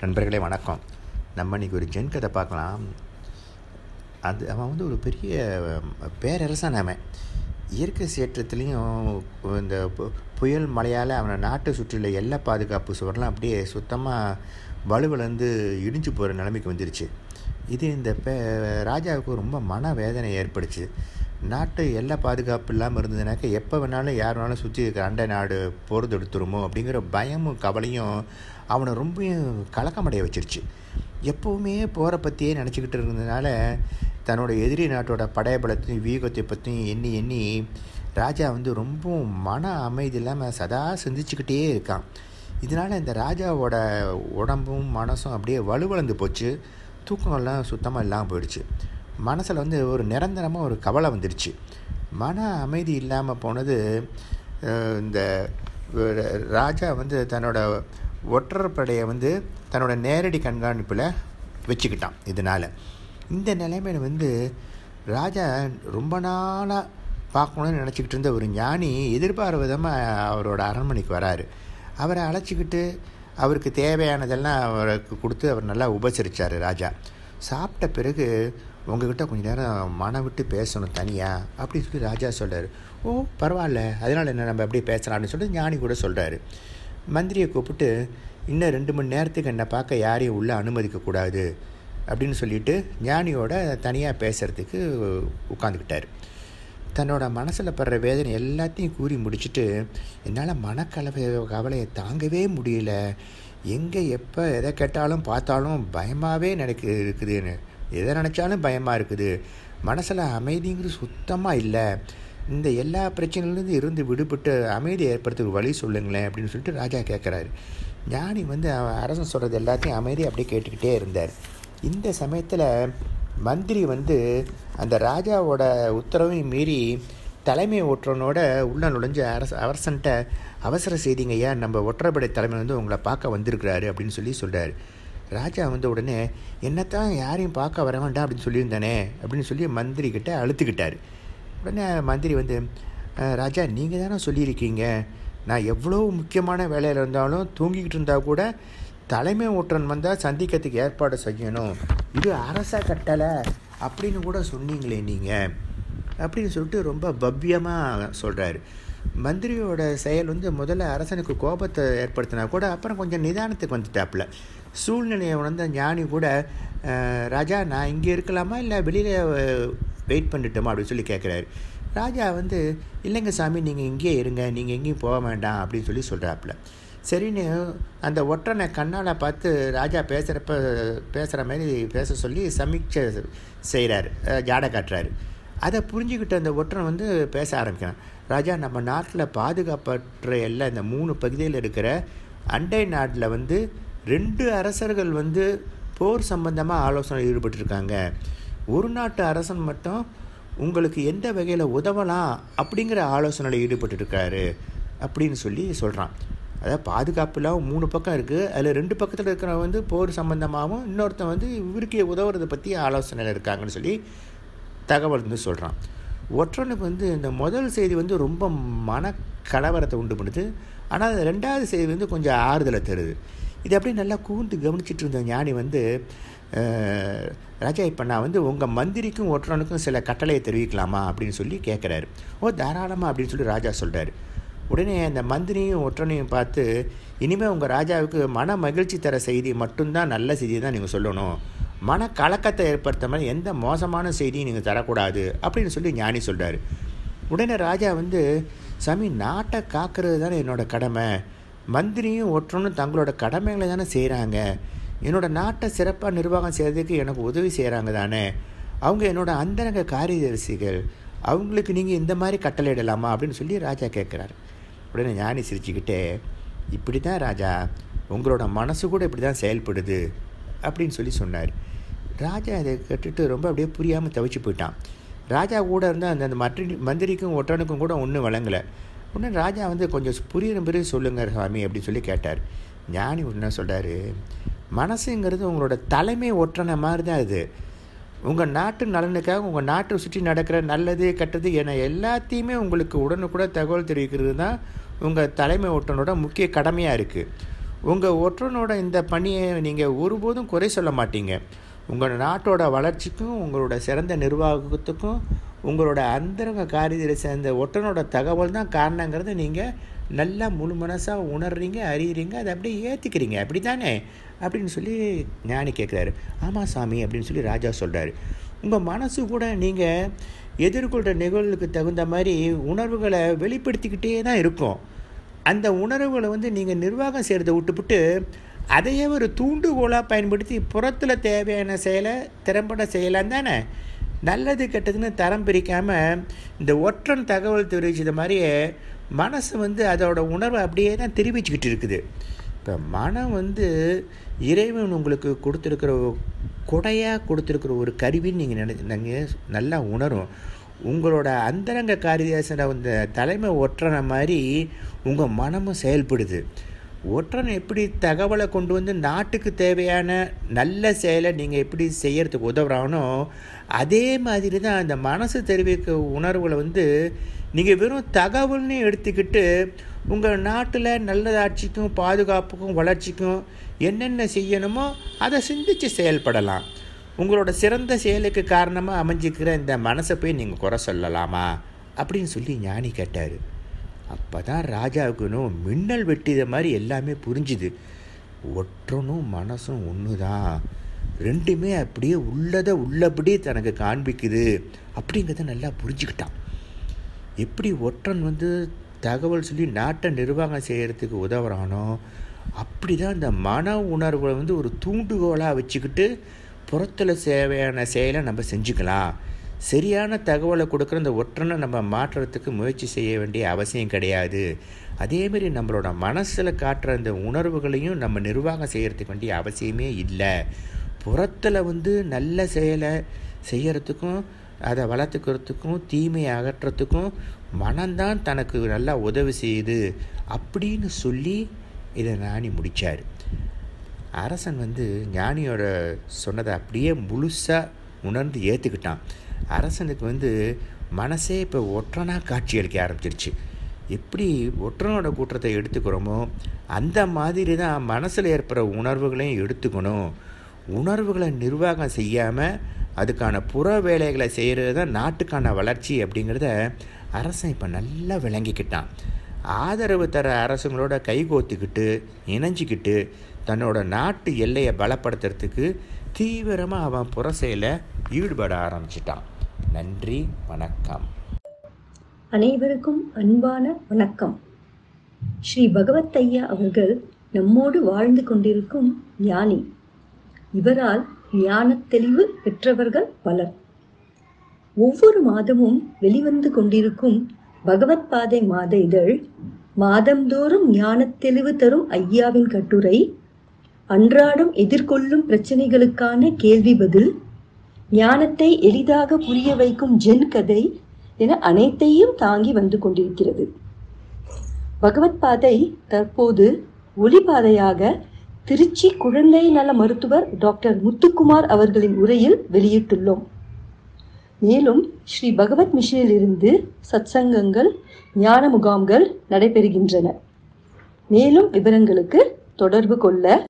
நண்பர்களே வணக்கம் நம்ம இன்றைக்கி ஒரு ஜென் கதை பார்க்கலாம் அது அவன் வந்து ஒரு பெரிய பேரரசான அவன் இயற்கை சேற்றத்துலேயும் இந்த புயல் மலையால் அவனை நாட்டை சுற்றியுள்ள எல்லா பாதுகாப்பு சுவரெலாம் அப்படியே சுத்தமாக வலுவிலேருந்து இடிஞ்சு போகிற நிலைமைக்கு வந்துருச்சு இது இந்த பே ராஜாவுக்கு ரொம்ப மன வேதனை ஏற்படுச்சு நாட்டு எல்லா பாதுகாப்பு இல்லாமல் இருந்ததுனாக்கா எப்போ வேணாலும் யார் வேணாலும் சுற்றி இருக்கிற அண்டை நாடு போகிறது எடுத்துருமோ அப்படிங்கிற பயமும் கவலையும் அவனை ரொம்ப கலக்கமடைய வச்சிருச்சு எப்போவுமே போகிற பற்றியே நினச்சிக்கிட்டு இருந்ததுனால தன்னோட எதிரி நாட்டோட படையபலத்தையும் வீகத்தை பற்றியும் எண்ணி எண்ணி ராஜா வந்து ரொம்பவும் மன அமைதி இல்லாமல் சதா சிந்திச்சுக்கிட்டே இருக்கான் இதனால் இந்த ராஜாவோட உடம்பும் மனசும் அப்படியே வலுவளந்து போச்சு தூக்கங்கள்லாம் சுத்தமாக இல்லாமல் போயிடுச்சு மனசில் வந்து ஒரு நிரந்தரமாக ஒரு கவலை வந்துடுச்சு மன அமைதி இல்லாமல் போனது இந்த ராஜா வந்து தன்னோட ஒற்றர் படையை வந்து தன்னோட நேரடி கண்காணிப்பில் வச்சுக்கிட்டான் இதனால் இந்த நிலைமையில் வந்து ராஜா ரொம்ப நாளாக பார்க்கணும்னு நினச்சிக்கிட்டு இருந்த ஒரு ஞானி எதிர்பார விதமாக அவரோட அரண்மனைக்கு வராரு அவரை அழைச்சிக்கிட்டு அவருக்கு தேவையானதெல்லாம் அவருக்கு கொடுத்து அவர் நல்லா உபசரித்தார் ராஜா சாப்பிட்ட பிறகு உங்ககிட்ட கொஞ்சம் நேரம் மனம் விட்டு பேசணும் தனியாக அப்படின்னு சொல்லி ராஜா சொல்கிறார் ஓ பரவாயில்ல அதனால் என்ன நம்ம அப்படியே பேசலாம்னு சொல்லிட்டு ஞானி கூட சொல்கிறாரு மந்திரியை கூப்பிட்டு இன்னும் ரெண்டு மணி நேரத்துக்கு என்னை பார்க்க யாரையும் உள்ளே அனுமதிக்கக்கூடாது அப்படின்னு சொல்லிட்டு ஞானியோட தனியாக பேசுகிறதுக்கு உட்காந்துக்கிட்டார் தன்னோட மனசில் படுற வேதனை எல்லாத்தையும் கூறி முடிச்சுட்டு என்னால் மனக்கலவை கவலையை தாங்கவே முடியல எங்கே எப்போ எதை கேட்டாலும் பார்த்தாலும் பயமாகவே நினைக்க இருக்குதுன்னு எதை நினச்சாலும் பயமாக இருக்குது மனசில் அமைதிங்கிறது சுத்தமாக இல்லை இந்த எல்லா பிரச்சனையிலேருந்து இருந்து விடுபட்டு அமைதி ஏற்படுத்துகிற வழி சொல்லுங்களேன் அப்படின்னு சொல்லிட்டு ராஜா கேட்குறாரு ஞானி வந்து அரசன் சொல்கிறது எல்லாத்தையும் அமைதி அப்படியே கேட்டுக்கிட்டே இருந்தார் இந்த சமயத்தில் மந்திரி வந்து அந்த ராஜாவோட உத்தரவையும் மீறி தலைமை ஒற்றனோட உள்ள நுழைஞ்ச அரச அரசன்ட்ட அவசர செய்திங்க ஐயா நம்ம ஒற்றப்படை தலைமை வந்து உங்களை பார்க்க வந்திருக்கிறாரு அப்படின்னு சொல்லி சொல்கிறார் ராஜா வந்த உடனே என்னத்தான் யாரையும் பார்க்க வர வேண்டாம் அப்படின்னு சொல்லியிருந்தானே அப்படின்னு சொல்லி மந்திரி கிட்ட அழுத்துக்கிட்டார் உடனே மந்திரி வந்து ராஜா நீங்கள் தானே சொல்லியிருக்கீங்க நான் எவ்வளோ முக்கியமான வேலையில் இருந்தாலும் தூங்கிக்கிட்டு இருந்தால் கூட தலைமை ஊற்றன் வந்தால் சந்திக்கிறதுக்கு ஏற்பாடு செய்யணும் இது அரச கட்டளை அப்படின்னு கூட சொன்னீங்களே நீங்கள் அப்படின்னு சொல்லிட்டு ரொம்ப பவ்யமாக சொல்கிறாரு மந்திரியோட செயல் வந்து முதல்ல அரசனுக்கு கோபத்தை ஏற்படுத்தினா கூட அப்புறம் கொஞ்சம் நிதானத்துக்கு வந்துட்டாப்புல சூழ்நிலையை உணர்ந்த ஞானி கூட ராஜா நான் இங்கே இருக்கலாமா இல்லை வெளியில் வெயிட் பண்ணிட்டோமா அப்படின்னு சொல்லி கேட்குறாரு ராஜா வந்து இல்லைங்க சாமி நீங்கள் இங்கேயே இருங்க நீங்கள் எங்கேயும் போக வேண்டாம் அப்படின்னு சொல்லி சொல்கிறாப்புல சரின்னு அந்த ஒற்றனை கண்ணால் பார்த்து ராஜா பேசுகிறப்ப பேசுகிற மாதிரி பேச சொல்லி சமீட்சை செய்கிறாரு ஜாடை காட்டுறாரு அதை புரிஞ்சுக்கிட்டு அந்த ஒற்றன் வந்து பேச ஆரம்பிக்கிறான் ராஜா நம்ம நாட்டில் பாதுகாப்பற்ற எல்லாம் இந்த மூணு பகுதியில் இருக்கிற அண்டை நாட்டில் வந்து ரெண்டு அரசர்கள் வந்து போர் சம்பந்தமாக ஆலோசனை ஈடுபட்டிருக்காங்க ஒரு நாட்டு அரசன் மட்டும் உங்களுக்கு எந்த வகையில் உதவலாம் அப்படிங்கிற ஆலோசனையில் ஈடுபட்டுருக்காரு அப்படின்னு சொல்லி சொல்கிறான் அதாவது பாதுகாப்புலாம் மூணு பக்கம் இருக்குது அதில் ரெண்டு பக்கத்தில் இருக்கிறவங்க வந்து போர் சம்மந்தமாகவும் இன்னொருத்தன் வந்து இவருக்கு உதவுறதை பற்றி ஆலோசனையில் இருக்காங்கன்னு சொல்லி தகவல் வந்து சொல்கிறான் ஒற்றனுக்கு வந்து இந்த முதல் செய்தி வந்து ரொம்ப மன கலவரத்தை உண்டு பண்ணுது ஆனால் ரெண்டாவது செய்தி வந்து கொஞ்சம் ஆறுதலை தருது இது அப்படியே நல்லா கூர்ந்து கவனிச்சிட்டு இருந்த ஞானி வந்து ராஜா இப்போ நான் வந்து உங்கள் மந்திரிக்கும் ஒற்றனுக்கும் சில கட்டளையை தெரிவிக்கலாமா அப்படின்னு சொல்லி கேட்குறாரு ஓ தாராளமாக அப்படின்னு சொல்லி ராஜா சொல்கிறாரு உடனே அந்த மந்திரியும் ஒற்றனையும் பார்த்து இனிமேல் உங்கள் ராஜாவுக்கு மன மகிழ்ச்சி தர செய்தி மட்டும்தான் நல்ல செய்தி தான் நீங்கள் சொல்லணும் மனக்கலக்கத்தை ஏற்படுத்த மாதிரி எந்த மோசமான செய்தியும் நீங்கள் தரக்கூடாது அப்படின்னு சொல்லி ஞானி சொல்கிறார் உடனே ராஜா வந்து சாமி நாட்டை காக்கிறது தானே என்னோடய கடமை மந்திரியும் ஒற்றனும் தங்களோட கடமைகளை தானே செய்கிறாங்க என்னோடய நாட்டை சிறப்பாக நிர்வாகம் செய்கிறதுக்கு எனக்கு உதவி செய்கிறாங்க தானே அவங்க என்னோடய அந்தரங்க காரியதரிசிகள் அவங்களுக்கு நீங்கள் இந்த மாதிரி கட்டளையிடலாமா அப்படின்னு சொல்லி ராஜா கேட்குறாரு உடனே ஞானி சிரிச்சுக்கிட்டே இப்படி தான் ராஜா உங்களோட மனசு கூட இப்படி தான் செயல்படுது அப்படின்னு சொல்லி சொன்னார் ராஜா அதை கேட்டுட்டு ரொம்ப அப்படியே புரியாமல் தவிச்சு போயிட்டான் ராஜா கூட இருந்தால் அந்த அந்த மற்ற மந்திரிக்கும் ஒற்றனுக்கும் கூட ஒன்றும் வழங்கலை உடனே ராஜா வந்து கொஞ்சம் புரியிற பிறகு சொல்லுங்க சுவாமி அப்படின்னு சொல்லி கேட்டார் ஞானி உடனே சொல்கிறாரு மனசுங்கிறது உங்களோட தலைமை ஒற்றனை மாதிரி தான் அது உங்கள் நாட்டு நலனுக்காக உங்கள் நாட்டை சுற்றி நடக்கிற நல்லது கெட்டது என எல்லாத்தையுமே உங்களுக்கு உடனுக்கூட தகவல் தெரிவிக்கிறது தான் உங்கள் தலைமை ஒற்றனோட முக்கிய கடமையாக இருக்குது உங்கள் ஒற்றனோட இந்த பணியை நீங்கள் ஒருபோதும் குறை சொல்ல மாட்டீங்க உங்கள் நாட்டோட வளர்ச்சிக்கும் உங்களோட சிறந்த நிர்வாகத்துக்கும் உங்களோட அந்தரங்க காரியத்தில் சேர்ந்த ஒற்றனோட தகவல் தான் காரணங்கிறத நீங்கள் நல்லா முழு மனசாக உணர்றீங்க அறியிறீங்க அதை அப்படியே ஏற்றுக்கிறீங்க அப்படி தானே அப்படின்னு சொல்லி ஞானி கேட்குறாரு ஆமாம் சாமி அப்படின்னு சொல்லி ராஜா சொல்கிறாரு உங்கள் மனசு கூட நீங்கள் எதிர்கொள்கிற நிகழ்வுக்கு தகுந்த மாதிரி உணர்வுகளை வெளிப்படுத்திக்கிட்டே தான் இருக்கும் அந்த உணர்வுகளை வந்து நீங்கள் நிர்வாகம் செய்கிறத விட்டுப்புட்டு அதையே ஒரு தூண்டுகோலாக பயன்படுத்தி புறத்தில் தேவையான செயலை திறம்பட செய்யலாம் தானே நல்லது கெட்டதுன்னு தரம் பிரிக்காமல் இந்த ஒற்றன் தகவல் தெரிவிச்சது மாதிரியே மனசு வந்து அதோட உணர்வை அப்படியே தான் தெரிவிச்சுக்கிட்டு இருக்குது இப்போ மனம் வந்து இறைவன் உங்களுக்கு கொடுத்துருக்கிற கொடையாக கொடுத்துருக்கிற ஒரு கருவின்னு நீங்கள் நினை நீங்கள் நல்லா உணரும் உங்களோட அந்தரங்க காரிதாசனை அந்த தலைமை ஒற்றனை மாதிரி உங்கள் மனமும் செயல்படுது ஒற்றன் எப்படி தகவலை கொண்டு வந்து நாட்டுக்கு தேவையான நல்ல செயலை நீங்கள் எப்படி செய்யறதுக்கு உதவுறானோ அதே மாதிரி தான் அந்த மனசு தெரிவிக்க உணர்வுகளை வந்து நீங்கள் வெறும் தகவல்னு எடுத்துக்கிட்டு உங்கள் நாட்டில் நல்லதாட்சிக்கும் பாதுகாப்புக்கும் வளர்ச்சிக்கும் என்னென்ன செய்யணுமோ அதை சிந்தித்து செயல்படலாம் உங்களோட சிறந்த செயலுக்கு காரணமாக அமைஞ்சிக்கிற இந்த மனசை போய் நீங்கள் குறை சொல்லலாமா அப்படின்னு சொல்லி ஞானி கேட்டார் அப்போ தான் ராஜாவுக்குன்னு மின்னல் வெட்டித மாதிரி எல்லாமே புரிஞ்சுது ஒற்றனும் மனசும் ஒன்று தான் ரெண்டுமே அப்படியே உள்ளதை உள்ளபடியே தனக்கு காண்பிக்குது அப்படிங்கிறத நல்லா புரிஞ்சுக்கிட்டான் எப்படி ஒற்றன் வந்து தகவல் சொல்லி நாட்டை நிர்வாகம் செய்கிறதுக்கு உதவுறானோ அப்படி தான் இந்த மன உணர்வை வந்து ஒரு தூண்டுகோலாக வச்சுக்கிட்டு புறத்தில் சேவையான செயலை நம்ம செஞ்சுக்கலாம் சரியான தகவலை கொடுக்குற அந்த ஒற்றனை நம்ம மாற்றுறதுக்கு முயற்சி செய்ய வேண்டிய அவசியம் கிடையாது அதேமாரி நம்மளோட மனசில் காட்டுற அந்த உணர்வுகளையும் நம்ம நிர்வாகம் செய்கிறதுக்கு வேண்டிய அவசியமே இல்லை புறத்தில் வந்து நல்ல செயலை செய்கிறதுக்கும் அதை வளர்த்துக்கிறதுக்கும் தீமையை அகற்றுறதுக்கும் மனம்தான் தனக்கு நல்லா உதவி செய்யுது அப்படின்னு சொல்லி இதை ஞானி முடித்தார் அரசன் வந்து ஞானியோட சொன்னதை அப்படியே முழுசாக உணர்ந்து ஏற்றுக்கிட்டான் அரசனுக்கு வந்து மனசே இப்போ ஒற்றனாக காட்சியளிக்க ஆரம்பிச்சிருச்சு எப்படி ஒற்றனோட கூற்றத்தை எடுத்துக்கிறோமோ அந்த மாதிரி தான் மனசில் ஏற்படுற உணர்வுகளையும் எடுத்துக்கணும் உணர்வுகளை நிர்வாகம் செய்யாமல் அதுக்கான புற வேலைகளை செய்கிறது தான் நாட்டுக்கான வளர்ச்சி அப்படிங்கிறத அரசன் இப்போ நல்லா விளங்கிக்கிட்டான் ஆதரவு தர அரசுங்களோட கைகோத்துக்கிட்டு இணைஞ்சிக்கிட்டு தன்னோட நாட்டு எல்லையை பலப்படுத்துறதுக்கு தீவிரமாக அவன் புரசையில் ஈடுபட ஆரம்பிச்சிட்டான் நன்றி வணக்கம் அனைவருக்கும் அன்பான வணக்கம் ஸ்ரீ பகவத் ஐயா அவர்கள் நம்மோடு வாழ்ந்து கொண்டிருக்கும் ஞானி இவரால் ஞான தெளிவு பெற்றவர்கள் பலர் ஒவ்வொரு மாதமும் வெளிவந்து கொண்டிருக்கும் பகவத் பாதை மாத இதழ் மாதந்தோறும் ஞான தெளிவு தரும் ஐயாவின் கட்டுரை அன்றாடம் எதிர்கொள்ளும் பிரச்சனைகளுக்கான கேள்வி பதில் ஞானத்தை எளிதாக புரிய வைக்கும் ஜென் கதை என அனைத்தையும் தாங்கி வந்து கொண்டிருக்கிறது பகவத் பாதை தற்போது ஒளி பாதையாக திருச்சி குழந்தை நல மருத்துவர் டாக்டர் முத்துக்குமார் அவர்களின் உரையில் வெளியிட்டுள்ளோம் மேலும் ஸ்ரீ பகவத் இருந்து சத்சங்கங்கள் ஞான முகாம்கள் நடைபெறுகின்றன மேலும் விவரங்களுக்கு தொடர்பு கொள்ள